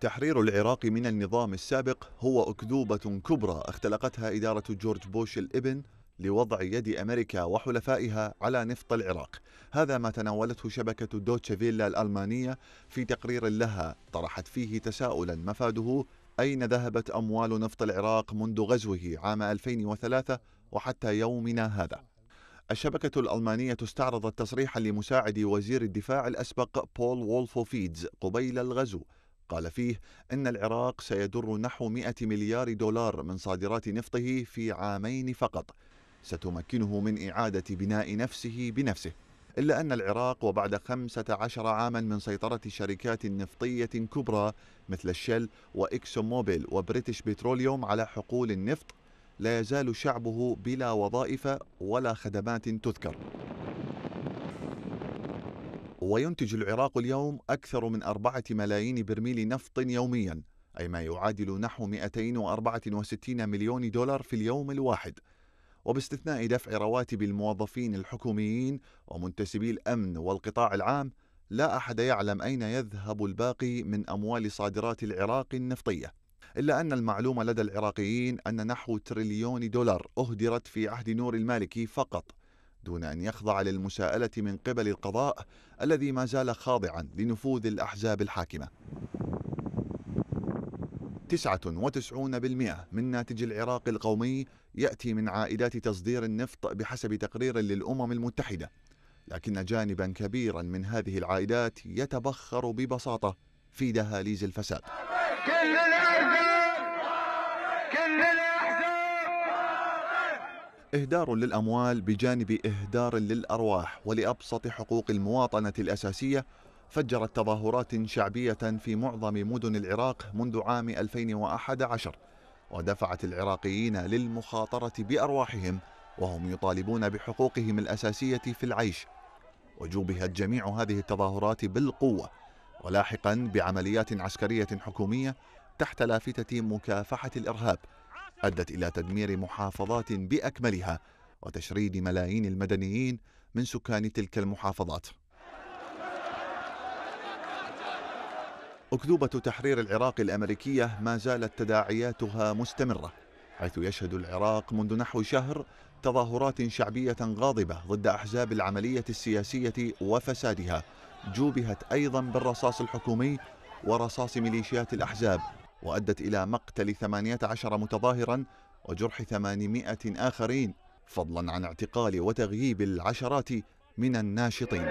تحرير العراق من النظام السابق هو أكذوبة كبرى اختلقتها إدارة جورج بوش الابن لوضع يد أمريكا وحلفائها على نفط العراق هذا ما تناولته شبكة دوتشي فيلا الألمانية في تقرير لها طرحت فيه تساؤلا مفاده أين ذهبت أموال نفط العراق منذ غزوه عام 2003 وحتى يومنا هذا الشبكة الألمانية استعرضت تصريحا لمساعد وزير الدفاع الأسبق بول وولفوفيدز قبيل الغزو قال فيه أن العراق سيدر نحو 100 مليار دولار من صادرات نفطه في عامين فقط ستمكنه من إعادة بناء نفسه بنفسه إلا أن العراق وبعد 15 عاما من سيطرة شركات نفطية كبرى مثل الشل وإكسون موبيل وبريتش بتروليوم على حقول النفط لا يزال شعبه بلا وظائف ولا خدمات تذكر وينتج العراق اليوم أكثر من أربعة ملايين برميل نفط يومياً أي ما يعادل نحو 264 مليون دولار في اليوم الواحد وباستثناء دفع رواتب الموظفين الحكوميين ومنتسبي الأمن والقطاع العام لا أحد يعلم أين يذهب الباقي من أموال صادرات العراق النفطية إلا أن المعلومة لدى العراقيين أن نحو تريليون دولار أهدرت في عهد نور المالكي فقط دون أن يخضع للمشاءلة من قبل القضاء الذي ما زال خاضعا لنفوذ الأحزاب الحاكمة 99% من ناتج العراق القومي يأتي من عائدات تصدير النفط بحسب تقرير للأمم المتحدة لكن جانبا كبيرا من هذه العائدات يتبخر ببساطة في دهاليز الفساد الأرض إهدار للأموال بجانب إهدار للأرواح ولأبسط حقوق المواطنة الأساسية فجرت تظاهرات شعبية في معظم مدن العراق منذ عام 2011 ودفعت العراقيين للمخاطرة بأرواحهم وهم يطالبون بحقوقهم الأساسية في العيش وجوبهت جميع هذه التظاهرات بالقوة ولاحقا بعمليات عسكرية حكومية تحت لافتة مكافحة الإرهاب أدت إلى تدمير محافظات بأكملها وتشريد ملايين المدنيين من سكان تلك المحافظات أكذوبة تحرير العراق الأمريكية ما زالت تداعياتها مستمرة حيث يشهد العراق منذ نحو شهر تظاهرات شعبية غاضبة ضد أحزاب العملية السياسية وفسادها جوبهت أيضا بالرصاص الحكومي ورصاص ميليشيات الأحزاب وأدت إلى مقتل 18 متظاهرا وجرح 800 آخرين فضلا عن اعتقال وتغييب العشرات من الناشطين